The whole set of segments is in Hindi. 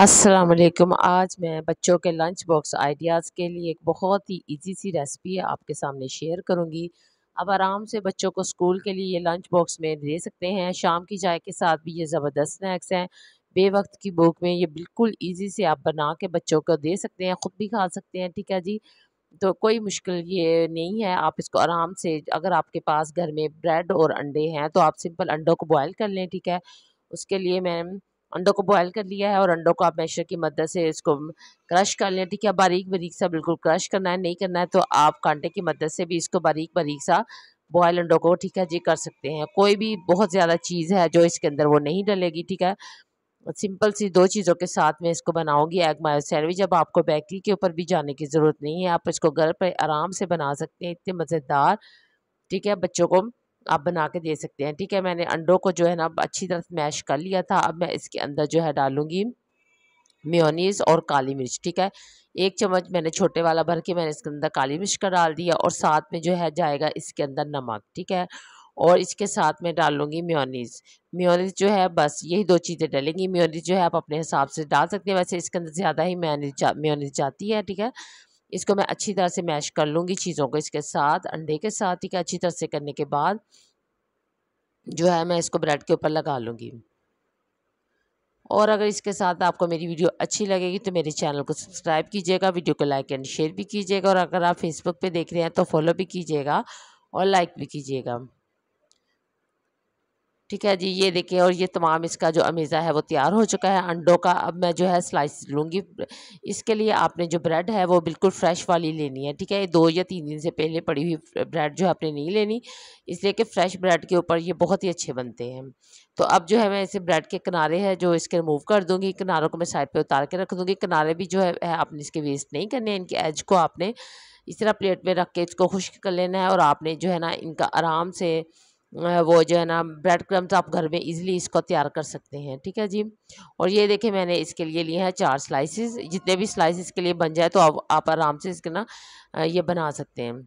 अस्सलाम वालेकुम आज मैं बच्चों के लंच बॉक्स आइडियाज़ के लिए एक बहुत ही इजी सी रेसिपी आपके सामने शेयर करूंगी अब आराम से बच्चों को स्कूल के लिए ये लंच बॉक्स में दे सकते हैं शाम की चाय के साथ भी ये ज़बरदस्त स्नैक्स हैं बे वक्त की भूख में ये बिल्कुल इजी से आप बना के बच्चों को दे सकते हैं ख़ुद भी खा सकते हैं ठीक है जी तो कोई मुश्किल ये नहीं है आप इसको आराम से अगर आपके पास घर में ब्रेड और अंडे हैं तो आप सिंपल अंडों को बॉयल कर लें ठीक है उसके लिए मैं अंडों को बॉयल कर लिया है और अंडों को आप मैशर की मदद से इसको क्रश कर लें ठीक है बारीक बारीक सा बिल्कुल क्रश करना है नहीं करना है तो आप कांटे की मदद से भी इसको बारीक बारीक सा बॉयल अंडों को ठीक है जी कर सकते हैं कोई भी बहुत ज़्यादा चीज़ है जो इसके अंदर वो नहीं डलेगी ठीक है सिंपल सी दो चीज़ों के साथ में इसको बनाऊंगी एग मायो सैंडविच अब आपको बेकरी के ऊपर भी जाने की ज़रूरत नहीं है आप इसको घर पर आराम से बना सकते हैं इतने मज़ेदार ठीक है बच्चों को आप बना के दे सकते हैं ठीक है मैंने अंडों को जो है ना अच्छी तरह से मैश कर लिया था अब मैं इसके अंदर जो है डालूंगी मेयोनीज़ और काली मिर्च ठीक है एक चम्मच मैंने छोटे वाला भर के मैंने इसके अंदर काली मिर्च का डाल दिया और साथ में जो है जाएगा इसके अंदर नमक ठीक है और इसके साथ में डालूंगी म्योनीस म्योनीस जो है बस यही दो चीज़ें डालेंगी म्योनीस जो है आप अपने हिसाब से डाल सकते हैं वैसे इसके अंदर ज़्यादा ही म्योनीज जा, जाती है ठीक है इसको मैं अच्छी तरह से मैश कर लूँगी चीज़ों को इसके साथ अंडे के साथ ही अच्छी तरह से करने के बाद जो है मैं इसको ब्रेड के ऊपर लगा लूँगी और अगर इसके साथ आपको मेरी वीडियो अच्छी लगेगी तो मेरे चैनल को सब्सक्राइब कीजिएगा वीडियो को लाइक एंड शेयर भी कीजिएगा और अगर आप फेसबुक पे देख रहे हैं तो फॉलो भी कीजिएगा और लाइक भी कीजिएगा ठीक है जी ये देखिए और ये तमाम इसका जो अमीज़ा है वो तैयार हो चुका है अंडों का अब मैं जो है स्लाइस लूँगी इसके लिए आपने जो ब्रेड है वो बिल्कुल फ्रेश वाली लेनी है ठीक है ये दो या तीन दिन से पहले पड़ी हुई ब्रेड जो है आपने नहीं लेनी इसलिए कि फ़्रेश ब्रेड के ऊपर ये बहुत ही अच्छे बनते हैं तो अब जो है मैं इसे ब्रेड के किनारे है जो इसके रिमूव कर दूँगी किनारों को मैं साइड पर उतार के रख दूँगी किनारे भी जो है आपने इसके वेस्ट नहीं करने इनके एज को आपने इस तरह प्लेट में रख के इसको खुश्क कर लेना है और आपने जो है ना इनका आराम से वो जो है ना ब्रेड क्रम्स आप घर में इजीली इसको तैयार कर सकते हैं ठीक है जी और ये देखिए मैंने इसके लिए लिए हैं चार स्लाइसेस जितने भी स्लाइसेस के लिए बन जाए तो आप, आप आराम से इसके ना ये बना सकते हैं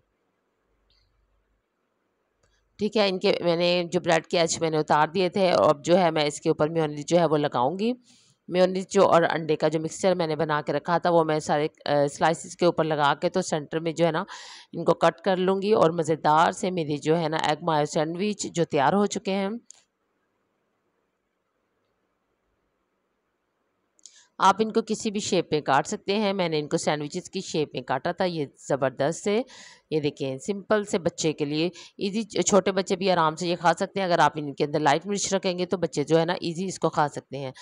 ठीक है इनके मैंने जो ब्रेड के एच मैंने उतार दिए थे और अब जो है मैं इसके ऊपर म्योनीज जो है वो लगाऊंगी मेयोनीज जो और अंडे का जो मिक्सचर मैंने बना के रखा था वो मैं सारे स्लाइसिस के ऊपर लगा के तो सेंटर में जो है ना इनको कट कर लूँगी और मज़ेदार से मेरी जो है ना एग मायो सैंडविच जो तैयार हो चुके हैं आप इनको किसी भी शेप में काट सकते हैं मैंने इनको सैंडविचेस की शेप में काटा था ये ज़बरदस्त है ये देखें सिंपल से बच्चे के लिए इजी छोटे बच्चे भी आराम से ये खा सकते हैं अगर आप इनके अंदर लाइट मिर्च रखेंगे तो बच्चे जो है ना इजी इसको खा सकते हैं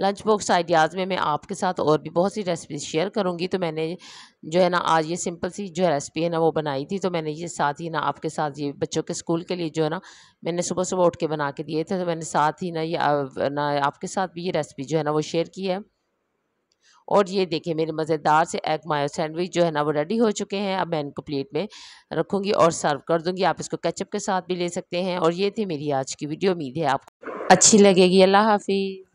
लंच बॉक्स आइडियाज़ में मैं आपके साथ और भी बहुत सी रेसिपी शेयर करूँगी तो मैंने जो है ना आज ये सिंपल सी जो रेसिपी है ना वो बनाई थी तो मैंने ये साथ ही ना आपके साथ ये बच्चों के स्कूल के लिए जो है ना मैंने सुबह सुबह उठ के बना के दिए थे तो मैंने साथ ही ना ये ना आपके साथ भी ये रेसिपी जो है ना वो शेयर की है और ये देखिए मेरे मज़ेदार से एग मायो सैंडविच जो है ना वो रेडी हो चुके हैं अब मैं इनको प्लेट में रखूँगी और सर्व कर दूँगी आप इसको कैचअप के साथ भी ले सकते हैं और ये थी मेरी आज की वीडियो उम्मीद है आपको अच्छी लगेगी अल्लाह हाफिज़